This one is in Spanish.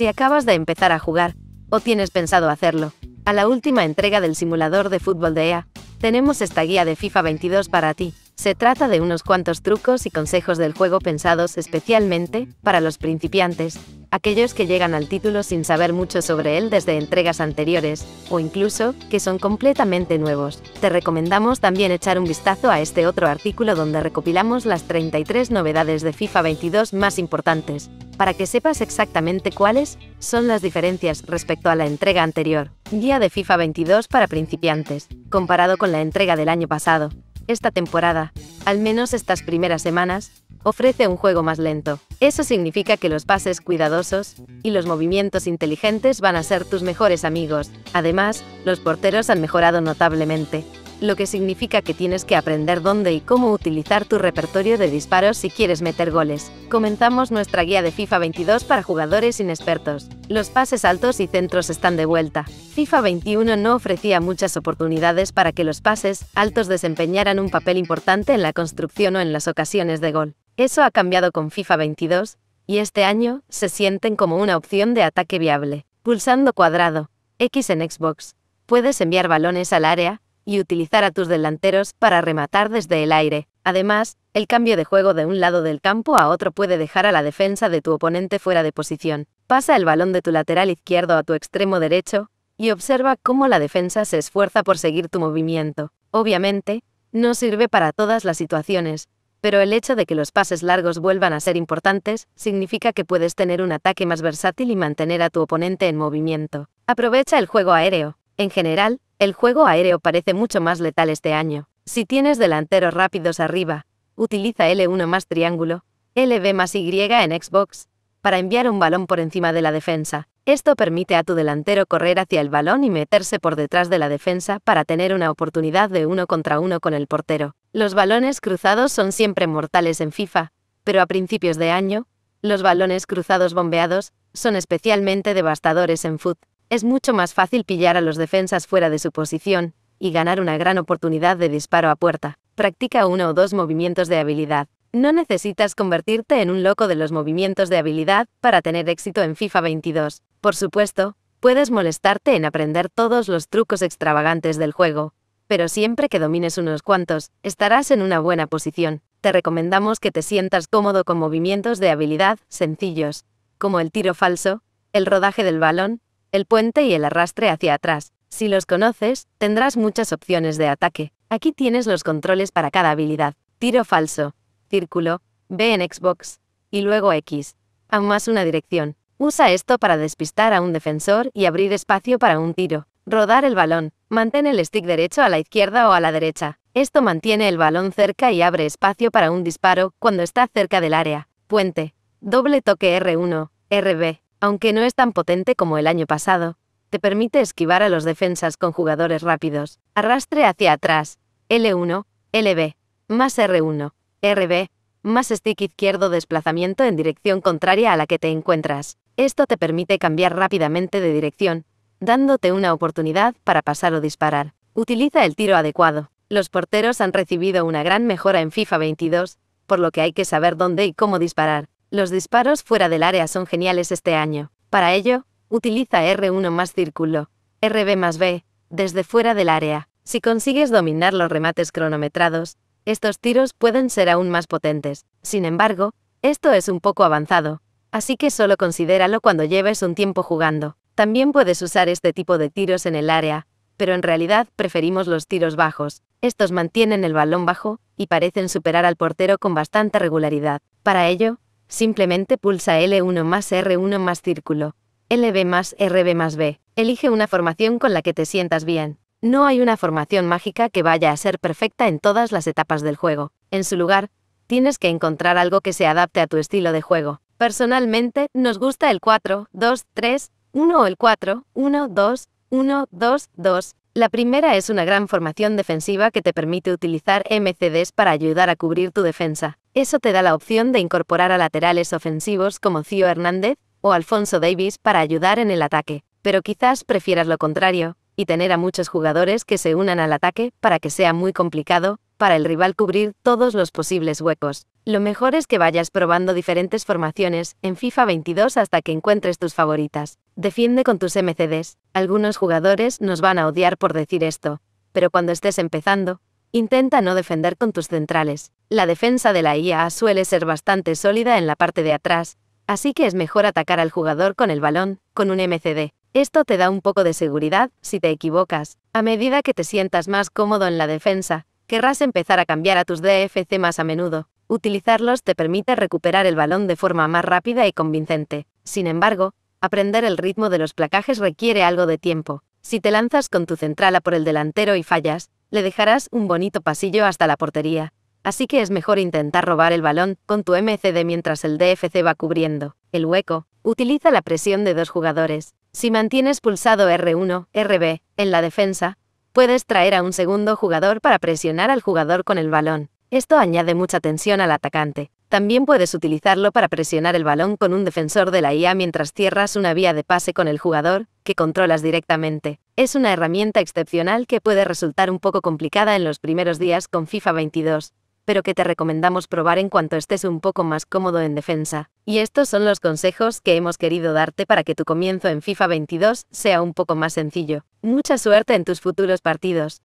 Si acabas de empezar a jugar, o tienes pensado hacerlo, a la última entrega del simulador de fútbol de EA, tenemos esta guía de FIFA 22 para ti. Se trata de unos cuantos trucos y consejos del juego pensados especialmente para los principiantes, aquellos que llegan al título sin saber mucho sobre él desde entregas anteriores, o incluso que son completamente nuevos. Te recomendamos también echar un vistazo a este otro artículo donde recopilamos las 33 novedades de FIFA 22 más importantes, para que sepas exactamente cuáles son las diferencias respecto a la entrega anterior. Guía de FIFA 22 para principiantes, comparado con la entrega del año pasado. Esta temporada, al menos estas primeras semanas, ofrece un juego más lento. Eso significa que los pases cuidadosos y los movimientos inteligentes van a ser tus mejores amigos. Además, los porteros han mejorado notablemente lo que significa que tienes que aprender dónde y cómo utilizar tu repertorio de disparos si quieres meter goles. Comenzamos nuestra guía de FIFA 22 para jugadores inexpertos. Los pases altos y centros están de vuelta. FIFA 21 no ofrecía muchas oportunidades para que los pases altos desempeñaran un papel importante en la construcción o en las ocasiones de gol. Eso ha cambiado con FIFA 22, y este año se sienten como una opción de ataque viable. Pulsando cuadrado, X en Xbox, puedes enviar balones al área, y utilizar a tus delanteros para rematar desde el aire. Además, el cambio de juego de un lado del campo a otro puede dejar a la defensa de tu oponente fuera de posición. Pasa el balón de tu lateral izquierdo a tu extremo derecho y observa cómo la defensa se esfuerza por seguir tu movimiento. Obviamente, no sirve para todas las situaciones, pero el hecho de que los pases largos vuelvan a ser importantes significa que puedes tener un ataque más versátil y mantener a tu oponente en movimiento. Aprovecha el juego aéreo. En general, el juego aéreo parece mucho más letal este año. Si tienes delanteros rápidos arriba, utiliza L1 más triángulo, LB más Y en Xbox, para enviar un balón por encima de la defensa. Esto permite a tu delantero correr hacia el balón y meterse por detrás de la defensa para tener una oportunidad de uno contra uno con el portero. Los balones cruzados son siempre mortales en FIFA, pero a principios de año, los balones cruzados bombeados son especialmente devastadores en foot es mucho más fácil pillar a los defensas fuera de su posición y ganar una gran oportunidad de disparo a puerta. Practica uno o dos movimientos de habilidad. No necesitas convertirte en un loco de los movimientos de habilidad para tener éxito en FIFA 22. Por supuesto, puedes molestarte en aprender todos los trucos extravagantes del juego, pero siempre que domines unos cuantos, estarás en una buena posición. Te recomendamos que te sientas cómodo con movimientos de habilidad sencillos, como el tiro falso, el rodaje del balón, el puente y el arrastre hacia atrás. Si los conoces, tendrás muchas opciones de ataque. Aquí tienes los controles para cada habilidad. Tiro falso, círculo, B en Xbox, y luego X. Aún más una dirección. Usa esto para despistar a un defensor y abrir espacio para un tiro. Rodar el balón. Mantén el stick derecho a la izquierda o a la derecha. Esto mantiene el balón cerca y abre espacio para un disparo cuando está cerca del área. Puente. Doble toque R1, RB aunque no es tan potente como el año pasado, te permite esquivar a los defensas con jugadores rápidos. Arrastre hacia atrás. L1, LB, más R1, RB, más stick izquierdo desplazamiento en dirección contraria a la que te encuentras. Esto te permite cambiar rápidamente de dirección, dándote una oportunidad para pasar o disparar. Utiliza el tiro adecuado. Los porteros han recibido una gran mejora en FIFA 22, por lo que hay que saber dónde y cómo disparar. Los disparos fuera del área son geniales este año. Para ello, utiliza R1 más círculo, RB más B, desde fuera del área. Si consigues dominar los remates cronometrados, estos tiros pueden ser aún más potentes. Sin embargo, esto es un poco avanzado, así que solo considéralo cuando lleves un tiempo jugando. También puedes usar este tipo de tiros en el área, pero en realidad preferimos los tiros bajos. Estos mantienen el balón bajo y parecen superar al portero con bastante regularidad. Para ello, Simplemente pulsa L1 más R1 más círculo, LB más RB más B. Elige una formación con la que te sientas bien. No hay una formación mágica que vaya a ser perfecta en todas las etapas del juego. En su lugar, tienes que encontrar algo que se adapte a tu estilo de juego. Personalmente, nos gusta el 4, 2, 3, 1 o el 4, 1, 2, 1, 2, 2. La primera es una gran formación defensiva que te permite utilizar MCDs para ayudar a cubrir tu defensa. Eso te da la opción de incorporar a laterales ofensivos como Cío Hernández o Alfonso Davis para ayudar en el ataque, pero quizás prefieras lo contrario, y tener a muchos jugadores que se unan al ataque para que sea muy complicado para el rival cubrir todos los posibles huecos. Lo mejor es que vayas probando diferentes formaciones en FIFA 22 hasta que encuentres tus favoritas. Defiende con tus MCDs. Algunos jugadores nos van a odiar por decir esto, pero cuando estés empezando, Intenta no defender con tus centrales. La defensa de la IA suele ser bastante sólida en la parte de atrás, así que es mejor atacar al jugador con el balón, con un MCD. Esto te da un poco de seguridad si te equivocas. A medida que te sientas más cómodo en la defensa, querrás empezar a cambiar a tus DFC más a menudo. Utilizarlos te permite recuperar el balón de forma más rápida y convincente. Sin embargo, aprender el ritmo de los placajes requiere algo de tiempo. Si te lanzas con tu central a por el delantero y fallas, le dejarás un bonito pasillo hasta la portería, así que es mejor intentar robar el balón con tu MCD mientras el DFC va cubriendo el hueco. Utiliza la presión de dos jugadores. Si mantienes pulsado R1, RB, en la defensa, puedes traer a un segundo jugador para presionar al jugador con el balón. Esto añade mucha tensión al atacante. También puedes utilizarlo para presionar el balón con un defensor de la IA mientras cierras una vía de pase con el jugador, que controlas directamente. Es una herramienta excepcional que puede resultar un poco complicada en los primeros días con FIFA 22, pero que te recomendamos probar en cuanto estés un poco más cómodo en defensa. Y estos son los consejos que hemos querido darte para que tu comienzo en FIFA 22 sea un poco más sencillo. Mucha suerte en tus futuros partidos.